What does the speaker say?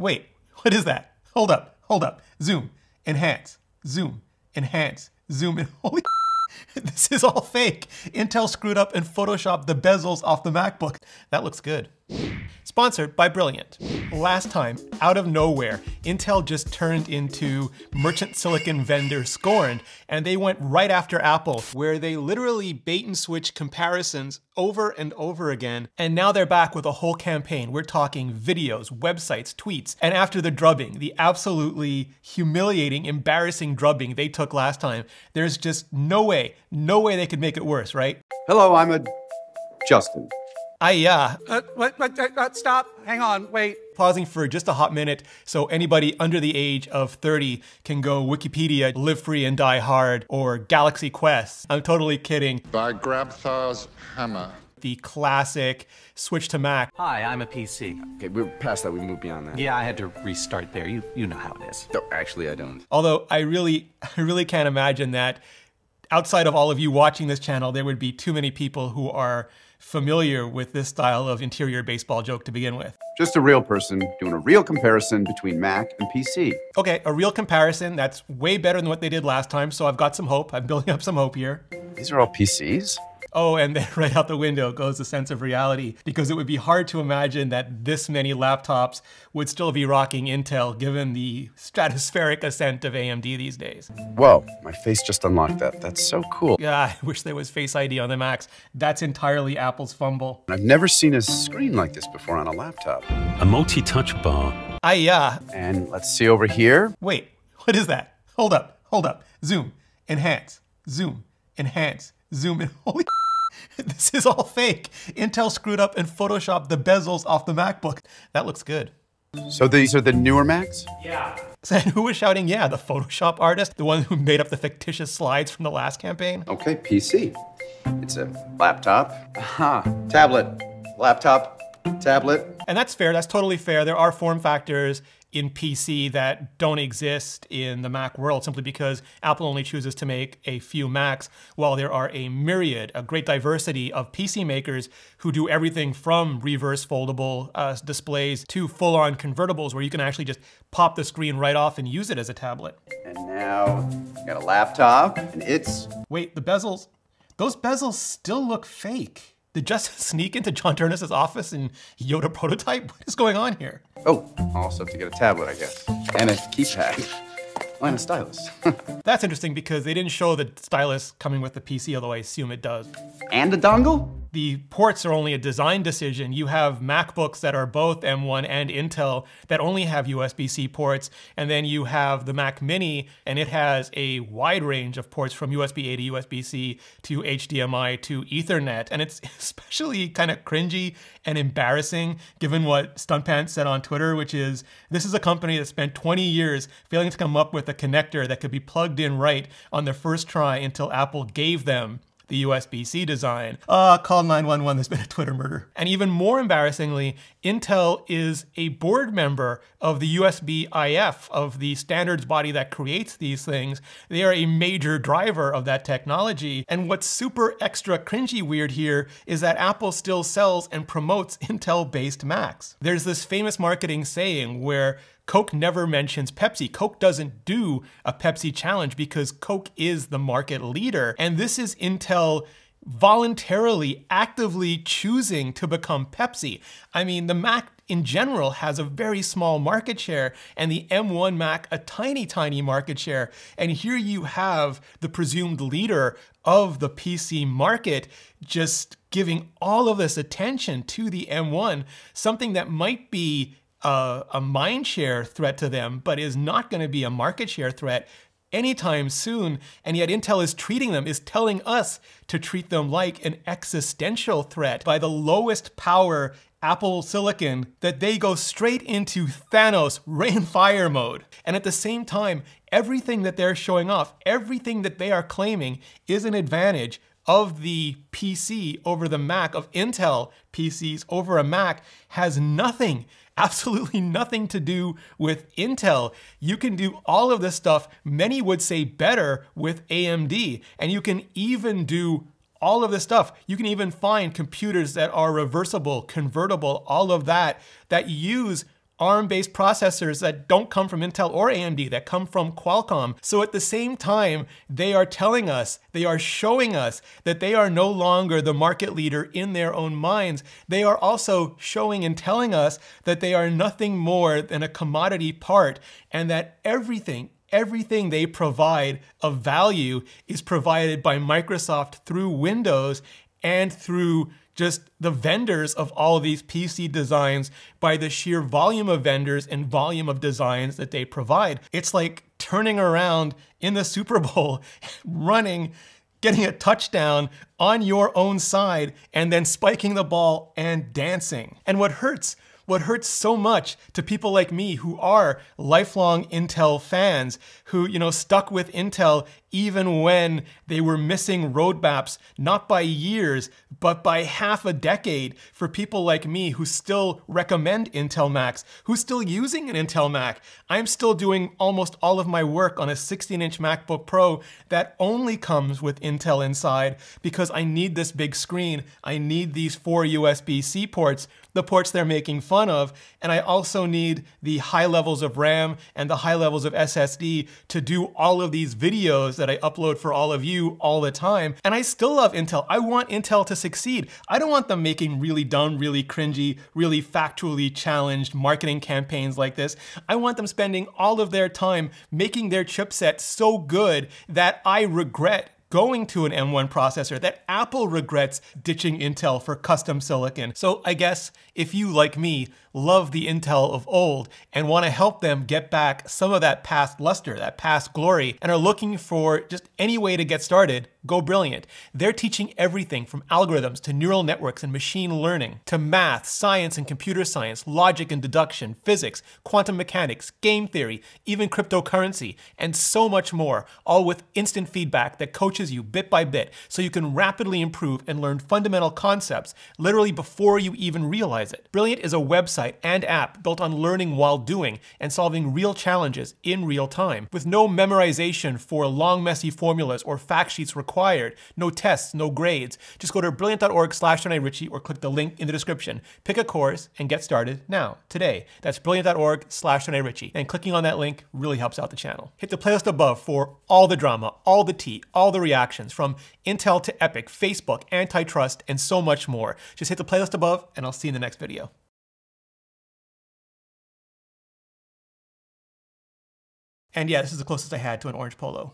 Wait, what is that? Hold up, hold up. Zoom, enhance, zoom, enhance, zoom in. Holy this is all fake. Intel screwed up and photoshopped the bezels off the MacBook. That looks good sponsored by Brilliant. Last time, out of nowhere, Intel just turned into merchant silicon vendor scorned, and they went right after Apple, where they literally bait and switch comparisons over and over again, and now they're back with a whole campaign. We're talking videos, websites, tweets, and after the drubbing, the absolutely humiliating, embarrassing drubbing they took last time, there's just no way, no way they could make it worse, right? Hello, I'm a Justin. I yeah. Uh, uh, what, what, uh, uh, stop. Hang on. Wait. Pausing for just a hot minute so anybody under the age of 30 can go Wikipedia, Live Free and Die Hard, or Galaxy Quest. I'm totally kidding. By Grabthar's Hammer. The classic switch to Mac. Hi, I'm a PC. Okay, we're past that. We moved beyond that. Yeah, I had to restart there. You you know how it is. No, actually, I don't. Although I really, I really can't imagine that outside of all of you watching this channel, there would be too many people who are familiar with this style of interior baseball joke to begin with. Just a real person doing a real comparison between Mac and PC. Okay, a real comparison. That's way better than what they did last time, so I've got some hope. I'm building up some hope here. These are all PCs? Oh, and then right out the window goes the sense of reality because it would be hard to imagine that this many laptops would still be rocking Intel given the stratospheric ascent of AMD these days. Whoa, my face just unlocked that. That's so cool. Yeah, I wish there was Face ID on the Macs. That's entirely Apple's fumble. I've never seen a screen like this before on a laptop. A multi-touch bar. Ah, uh, yeah. And let's see over here. Wait, what is that? Hold up, hold up. Zoom, enhance, zoom, enhance, zoom in. Holy this is all fake. Intel screwed up and photoshopped the bezels off the MacBook. That looks good. So these are the newer Macs? Yeah. Said who was shouting, yeah, the Photoshop artist, the one who made up the fictitious slides from the last campaign? Okay, PC. It's a laptop. Aha, tablet, laptop, tablet. And that's fair, that's totally fair. There are form factors in PC that don't exist in the Mac world simply because Apple only chooses to make a few Macs, while there are a myriad, a great diversity of PC makers who do everything from reverse foldable uh, displays to full on convertibles where you can actually just pop the screen right off and use it as a tablet. And now, I got a laptop, and it's. Wait, the bezels. Those bezels still look fake. Did just sneak into John Turner's office and Yoda prototype? What is going on here? Oh, i also have to get a tablet, I guess. And a keypad. And a stylus. That's interesting because they didn't show the stylus coming with the PC, although I assume it does. And a dongle? the ports are only a design decision. You have MacBooks that are both M1 and Intel that only have USB-C ports, and then you have the Mac Mini, and it has a wide range of ports from USB-A to USB-C to HDMI to Ethernet, and it's especially kind of cringy and embarrassing given what Stuntpants said on Twitter, which is, this is a company that spent 20 years failing to come up with a connector that could be plugged in right on their first try until Apple gave them the USB-C design. Ah, uh, call 911, there's been a Twitter murder. And even more embarrassingly, Intel is a board member of the USB-IF, of the standards body that creates these things. They are a major driver of that technology. And what's super extra cringy weird here is that Apple still sells and promotes Intel-based Macs. There's this famous marketing saying where Coke never mentions Pepsi. Coke doesn't do a Pepsi challenge because Coke is the market leader. And this is Intel voluntarily, actively choosing to become Pepsi. I mean, the Mac in general has a very small market share and the M1 Mac a tiny, tiny market share. And here you have the presumed leader of the PC market just giving all of this attention to the M1, something that might be a, a mind share threat to them, but is not going to be a market share threat anytime soon. And yet Intel is treating them, is telling us to treat them like an existential threat by the lowest power Apple Silicon that they go straight into Thanos rain fire mode. And at the same time, everything that they're showing off, everything that they are claiming is an advantage of the PC over the Mac, of Intel PCs over a Mac, has nothing, absolutely nothing to do with Intel. You can do all of this stuff, many would say better with AMD, and you can even do all of this stuff. You can even find computers that are reversible, convertible, all of that, that use ARM-based processors that don't come from Intel or AMD, that come from Qualcomm. So at the same time, they are telling us, they are showing us that they are no longer the market leader in their own minds. They are also showing and telling us that they are nothing more than a commodity part and that everything, everything they provide of value is provided by Microsoft through Windows and through just the vendors of all of these PC designs by the sheer volume of vendors and volume of designs that they provide. It's like turning around in the Super Bowl, running, getting a touchdown on your own side, and then spiking the ball and dancing. And what hurts what hurts so much to people like me who are lifelong Intel fans, who, you know, stuck with Intel even when they were missing roadmaps, not by years, but by half a decade for people like me who still recommend Intel Macs, who's still using an Intel Mac. I'm still doing almost all of my work on a 16 inch MacBook Pro that only comes with Intel inside because I need this big screen. I need these four USB C ports, the ports they're making fun of. And I also need the high levels of RAM and the high levels of SSD to do all of these videos that I upload for all of you all the time. And I still love Intel. I want Intel to succeed. I don't want them making really dumb, really cringy, really factually challenged marketing campaigns like this. I want them spending all of their time making their chipset so good that I regret going to an M1 processor that Apple regrets ditching Intel for custom silicon. So I guess if you, like me, love the Intel of old and want to help them get back some of that past luster, that past glory, and are looking for just any way to get started, Go Brilliant. They're teaching everything from algorithms to neural networks and machine learning to math, science and computer science, logic and deduction, physics, quantum mechanics, game theory, even cryptocurrency, and so much more, all with instant feedback that coaches you bit by bit so you can rapidly improve and learn fundamental concepts literally before you even realize it. Brilliant is a website and app built on learning while doing and solving real challenges in real time, with no memorization for long, messy formulas or fact sheets required required. No tests, no grades. Just go to brilliant.org slash Ritchie or click the link in the description. Pick a course and get started now, today. That's brilliant.org slash Ritchie. And clicking on that link really helps out the channel. Hit the playlist above for all the drama, all the tea, all the reactions from Intel to Epic, Facebook, antitrust, and so much more. Just hit the playlist above and I'll see you in the next video. And yeah, this is the closest I had to an orange polo.